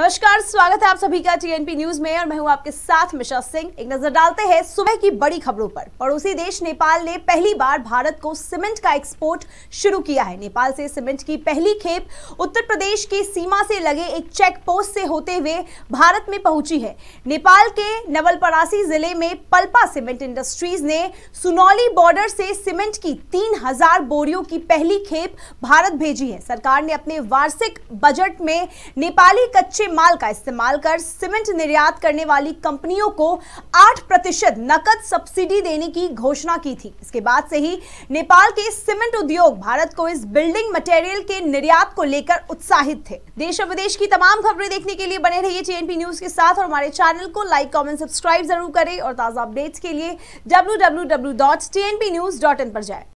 नमस्कार स्वागत है आप सभी का टीएनपी न्यूज में और मैं हूं आपके साथ मिशा सिंह एक नजर डालते हैं सुबह की बड़ी खबरों पर पड़ोसी देश नेपाल ने पहली बार भारत को सीमेंट का एक्सपोर्ट शुरू किया है नेपाल से सीमेंट की पहली खेप उत्तर प्रदेश की सीमा से लगे एक चेक पोस्ट से होते हुए भारत में पहुंची है नेपाल के नवलपरासी जिले में पल्पा सीमेंट इंडस्ट्रीज ने सुनौली बॉर्डर से सीमेंट की तीन बोरियों की पहली खेप भारत भेजी है सरकार ने अपने वार्षिक बजट में नेपाली कच्चे माल का इस्तेमाल कर सीमेंट निर्यात करने वाली कंपनियों को 8 प्रतिशत नकद सब्सिडी देने की घोषणा की थी इसके बाद से ही नेपाल के सीमेंट उद्योग भारत को इस बिल्डिंग मटेरियल के निर्यात को लेकर उत्साहित थे देश और विदेश की तमाम खबरें देखने के लिए बने रहिए टीएनपी न्यूज के साथ और हमारे चैनल को लाइक कॉमेंट सब्सक्राइब जरूर करें और ताजा अपडेट्स के लिए डब्ल्यू पर जाए